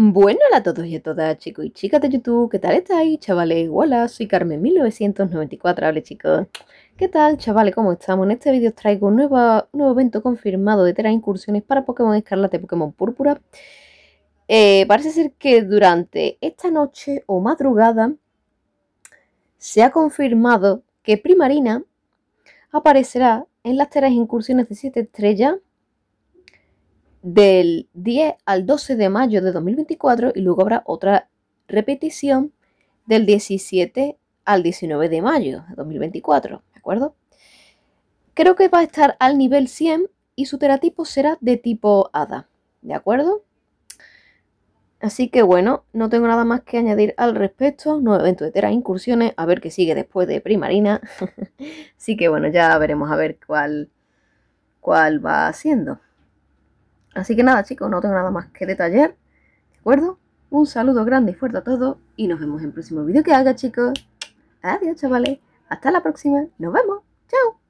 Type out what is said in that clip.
Bueno, hola a todos y a todas, chicos y chicas de YouTube, ¿qué tal estáis, chavales? Hola, soy Carmen 1994, hable chicos. ¿Qué tal, chavales? ¿Cómo estamos? En este vídeo os traigo un nuevo, nuevo evento confirmado de Teras Incursiones para Pokémon Escarlate y Pokémon Púrpura. Eh, parece ser que durante esta noche o madrugada se ha confirmado que Primarina aparecerá en las Teras Incursiones de 7 estrellas del 10 al 12 de mayo de 2024 y luego habrá otra repetición del 17 al 19 de mayo de 2024, ¿de acuerdo? Creo que va a estar al nivel 100 y su teratipo será de tipo hada, ¿de acuerdo? Así que bueno, no tengo nada más que añadir al respecto. Nuevo evento de Tera Incursiones, a ver qué sigue después de Primarina. Así que bueno, ya veremos a ver cuál, cuál va haciendo. Así que nada, chicos, no tengo nada más que detallar. ¿De acuerdo? Un saludo grande y fuerte a todos y nos vemos en el próximo vídeo que haga, chicos. Adiós, chavales. Hasta la próxima. Nos vemos. Chao.